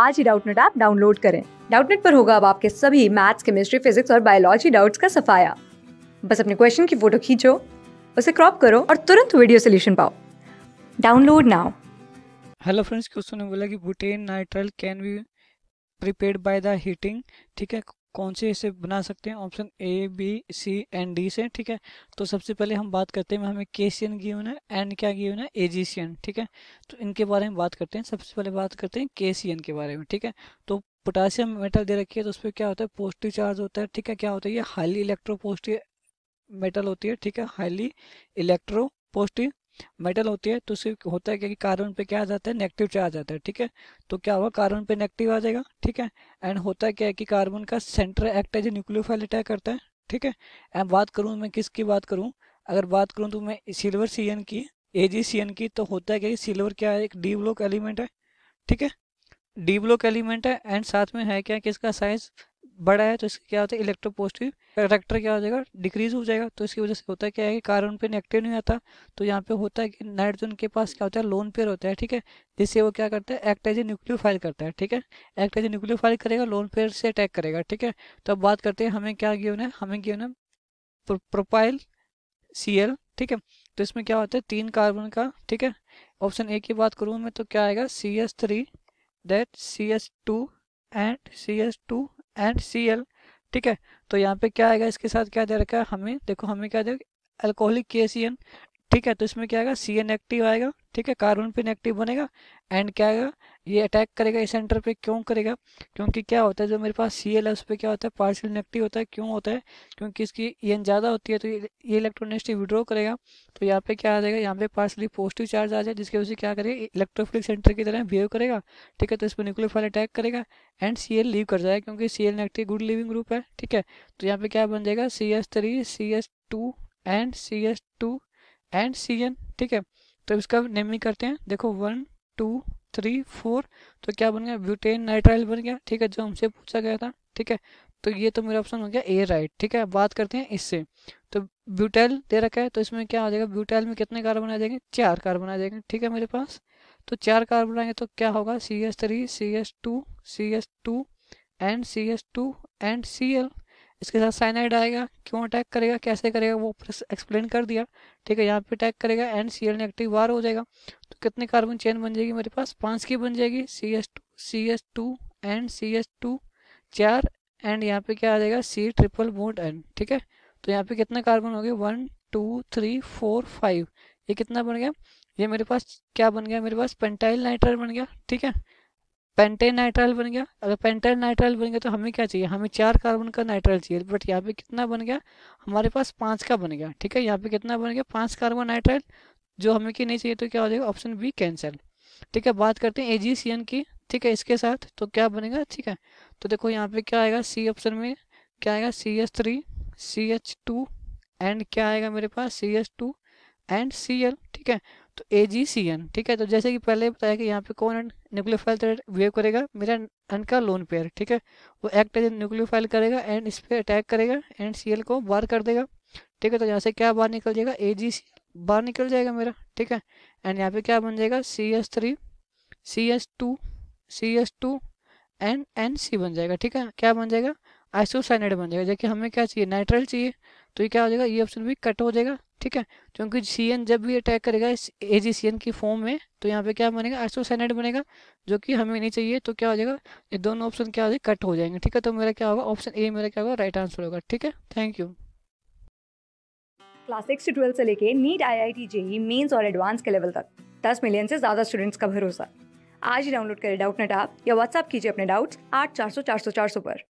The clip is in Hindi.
आज ही डाउटनेट ऐप डाउनलोड करें डाउटनेट पर होगा अब आपके सभी मैथ्स केमिस्ट्री फिजिक्स और बायोलॉजी डाउट्स का सफाया बस अपने क्वेश्चन की फोटो खींचो उसे क्रॉप करो और तुरंत वीडियो सोल्यूशन पाओ download now hello friends question ने बोला कि butane nitrile can be prepared by the heating ठीक है कौन से इसे बना सकते हैं option A B C and D से ठीक है तो सबसे पहले हम बात करते हैं हमें केसियन गिवन है एंड क्या गिवन है एन ठीक है तो इनके बारे में बात करते हैं सबसे पहले बात करते हैं एन के बारे में ठीक है तो पोटासियम मेटल दे रखी है तो उस पर क्या होता है पॉजिटिव चार्ज होता है ठीक है क्या होता है ये हाईली इलेक्ट्रो पॉजिटिव मेटल होती है ठीक है हाईली इलेक्ट्रो पॉजिटिव मेटल होती है तो उसे होता है क्या कि कार्बन पे क्या आ जाता है नेगेटिव चार्ज आता है ठीक है तो क्या होगा कार्बन पे नेगेटिव आ जाएगा ठीक है एंड होता है क्या है कि कार्बन का सेंटर एक्ट है जो न्यूक्लियोफाइल अटैक करता है ठीक है एंड बात करूँ मैं किसकी बात करूँ अगर बात करूँ तो मैं सिल्वर सी की ए की तो होता है क्या कि सिल्वर क्या है एक डी ब्लॉक एलिमेंट है ठीक है डी ब्लॉक एलिमेंट है एंड साथ में है क्या किसका साइज बड़ा है तो इसका क्या होता है इलेक्ट्रो पॉजिटिव करेक्टर क्या हो जाएगा डिक्रीज हो जाएगा तो इसकी वजह से होता है क्या है कि कार्बन पे नेगेटिव नहीं आता तो यहाँ पे होता है कि नाइट्रोजन के पास क्या होता है लोन पेयर होता है ठीक है जिससे वो क्या करता है एक्ट एज ए न्यूक्लियोफाइल करता है ठीक है एक्ट एज ए न्यूक्लियोफाइल करेगा लोन पेयर से अटैक करेगा ठीक है तो अब बात करते हैं हमें क्या किया है हमें किया है प्रोपाइल सी ठीक है तो इसमें क्या होता है तीन कार्बन का ठीक है ऑप्शन ए की बात करूँ मैं तो क्या आएगा C S three that C S two and C S two and C L ठीक है तो यहाँ पे क्या आएगा इसके साथ क्या दे रखा है हमें देखो हमें क्या दे अल्कोहलिक के सी एन ठीक है तो इसमें क्या आएगा सी एन एक्टिव आएगा ठीक है कार्बन पे नेगेटिव बनेगा एंड क्या आएगा ये अटैक करेगा इस सेंटर पे क्यों करेगा क्योंकि क्या होता है जो मेरे पास सी एल है उस पर क्या होता है पार्शियल नेगेटिव होता है क्यों होता है क्योंकि इसकी एन ज़्यादा होती है तो ये इलेक्ट्रोनेगेटिव विड्रॉ करेगा तो यहाँ पे क्या आ जाएगा यहाँ पे पार्शली पॉजिटिव चार्ज आ जाए जिसकी वजह से क्या करेगा इलेक्ट्रोफिलिक सेंटर की तरह बिहेव करेगा ठीक है तो इस पर न्यूक्लियोफाइल अटैक करेगा एंड सी एल लीव कर जाएगा क्योंकि C L negative good living group है ठीक है तो यहाँ पे क्या बन जाएगा C S three C S two and C S two and C N ठीक है तो इसका नेम ही करते हैं देखो वन टू थ्री फोर तो क्या बन गया ब्यूटेन नाइट्राइल बन गया ठीक है जो हमसे पूछा गया था ठीक है तो ये तो मेरा ऑप्शन हो गया ए राइट ठीक है बात करते हैं इससे तो ब्यूटेल दे रखा है तो इसमें क्या हो जाएगा ब्यूटेल में कितने कार्बन आ जाएंगे चार कार्बन आ जाएंगे ठीक है मेरे पास तो चार कार्बन आएंगे तो क्या होगा C S three C S two C S two and C S two and C L इसके साथ साइनाइड आएगा क्यों अटैक करेगा कैसे करेगा वो एक्सप्लेन कर दिया ठीक है यहाँ पे अटैक करेगा एंड सी एल नेगेटिव वार हो जाएगा तो कितने कार्बन चेन बन जाएगी मेरे पास पांच की बन जाएगी C S two C S two and C S two चार एंड यहाँ पे क्या आ जाएगा सी ट्रिपल बोट एन ठीक है तो यहाँ पे कितने कार्बन हो गए one two three four five ये कितना बन गया ये मेरे पास क्या बन गया मेरे पास पेंटाइल नाइट्राइड बन गया ठीक है पेंटेन नाइट्राइल बन गया अगर पेंटेन नाइट्राइल बन गया तो हमें क्या चाहिए हमें चार कार्बन का नाइट्राइल चाहिए बट यहाँ पे कितना बन गया हमारे पास पाँच का बन गया ठीक है यहाँ पे कितना बन गया पाँच कार्बन नाइट्राइल जो हमें की नहीं चाहिए तो क्या हो जाएगा ऑप्शन बी कैंसिल ठीक है बात करते हैं एजीसीएन की ठीक है इसके साथ तो क्या बनेगा ठीक है तो देखो यहाँ पे क्या आएगा सी ऑप्शन में क्या आएगा C S three C H two and क्या आएगा मेरे पास C S two and C L ठीक है तो ए जी सी एन ठीक है तो जैसे कि पहले बताया कि यहाँ पे कौन न्यूक्लियोफाइल थ्रेड बिहेव करेगा मेरा एन का लोन पेयर ठीक है वो एक्ट एज न्यूक्लियोफाइल करेगा एंड इस पर अटैक करेगा एंड सी को बार कर देगा ठीक है तो यहाँ से क्या बार निकल जाएगा ए जी सी बार निकल जाएगा मेरा ठीक है एंड यहाँ पे क्या बन जाएगा C S three C S two C S two and N C बन जाएगा ठीक है क्या बन जाएगा आइसोसाइनेट बन जाएगा जबकि हमें क्या चाहिए नाइट्रल चाहिए तो ये क्या हो जाएगा ये ऑप्शन भी कट हो जाएगा ठीक है क्योंकि सी एन जब भी अटैक करेगा इस ए जी सी एन की फॉर्म में तो यहाँ पे क्या बनेगा एसोसैनेट बनेगा जो कि हमें नहीं चाहिए तो क्या हो जाएगा ये दोनों ऑप्शन क्या हो जाएगा कट हो जाएंगे ठीक है तो मेरा क्या होगा ऑप्शन ए मेरा क्या होगा राइट आंसर होगा ठीक है थैंक यू क्लास सिक्स से ट्वेल्थ से लेके NEET I I T JEE mains और एडवांस के लेवल तक दस मिलियन से ज़्यादा स्टूडेंट्स का भरोसा आज ही डाउनलोड करें डाउट नेट आप या व्हाट्सअप कीजिए अपने डाउट्स आठ चार सौ चार सौ चार सौ पर